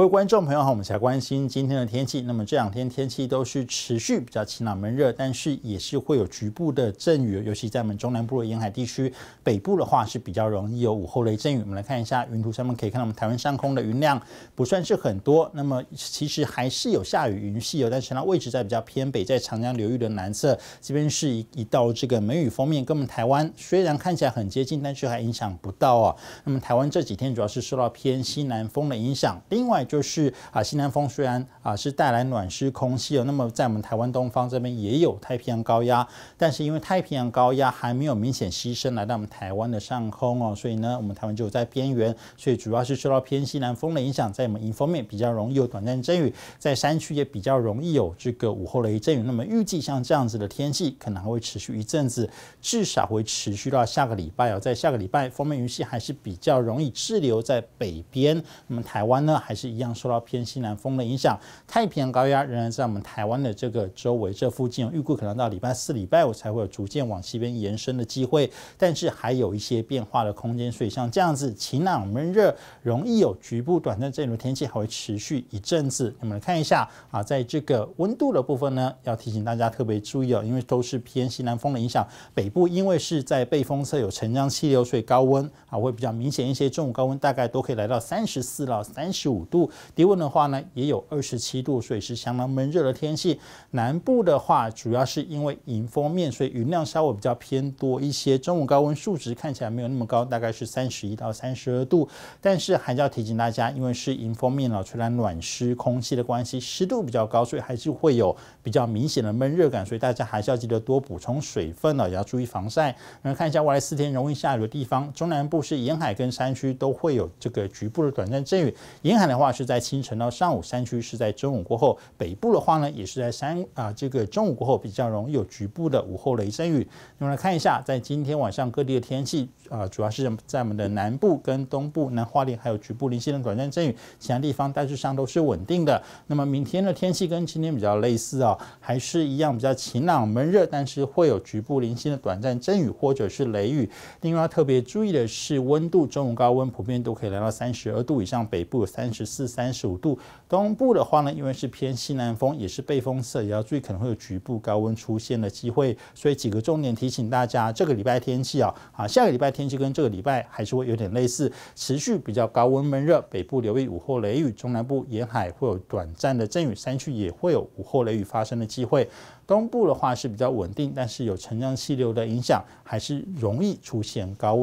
各位观众朋友好，我们才关心今天的天气。那么这两天天气都是持续比较晴朗闷热，但是也是会有局部的阵雨，尤其在我们中南部的沿海地区。北部的话是比较容易有午后雷阵雨。我们来看一下云图，上面可以看到我们台湾上空的云量不算是很多。那么其实还是有下雨云系哦，但是它位置在比较偏北，在长江流域的南侧。这边是一一道这个梅雨封面，跟我们台湾虽然看起来很接近，但是还影响不到哦。那么台湾这几天主要是受到偏西南风的影响，另外。就是啊，西南风虽然啊是带来暖湿空气，哦，那么在我们台湾东方这边也有太平洋高压，但是因为太平洋高压还没有明显牺牲来到我们台湾的上空哦，所以呢，我们台湾就在边缘，所以主要是受到偏西南风的影响，在我们迎风面比较容易有短暂阵雨，在山区也比较容易有这个午后雷阵雨。那么预计像这样子的天气可能还会持续一阵子，至少会持续到下个礼拜哦。在下个礼拜，风面云系还是比较容易滞留在北边，那么台湾呢，还是。一样受到偏西南风的影响，太平洋高压仍然在我们台湾的这个周围、这附近。预估可能到礼拜四、礼拜五才会有逐渐往西边延伸的机会，但是还有一些变化的空间。所以像这样子晴朗闷热，容易有局部短暂阵种天气，还会持续一阵子。我们来看一下啊，在这个温度的部分呢，要提醒大家特别注意哦，因为都是偏西南风的影响。北部因为是在背风侧有沉降气流，所以高温啊会比较明显一些。中午高温大概都可以来到三十四到三十五度。低温的话呢，也有二十七度，所以是相当闷热的天气。南部的话，主要是因为迎风面，所以云量稍微比较偏多一些。中午高温数值看起来没有那么高，大概是三十一到三十二度。但是还是要提醒大家，因为是迎风面，了，吹来暖湿空气的关系，湿度比较高，所以还是会有比较明显的闷热感。所以大家还是要记得多补充水分了，也要注意防晒。那看一下未来四天容易下雨的地方，中南部是沿海跟山区都会有这个局部的短暂阵雨。沿海的话，是在清晨到上午，山区是在中午过后，北部的话呢，也是在山啊这个中午过后比较容易有局部的午后雷阵雨。那么看一下，在今天晚上各地的天气啊，主要是在我们的南部跟东部南花莲还有局部零星的短暂阵雨，其他地方大致上都是稳定的。那么明天的天气跟今天比较类似啊，还是一样比较晴朗闷热，但是会有局部零星的短暂阵雨或者是雷雨。另外特别注意的是温度，中午高温普遍都可以来到三十二度以上，北部三十四。至三十五度。东部的话呢，因为是偏西南风，也是背风色，也要注意可能会有局部高温出现的机会。所以几个重点提醒大家：这个礼拜天气啊，啊，下个礼拜天气跟这个礼拜还是会有点类似，持续比较高温闷热。北部留意午后雷雨，中南部沿海会有短暂的阵雨，山区也会有午后雷雨发生的机会。东部的话是比较稳定，但是有长气流的影响，还是容易出现高温。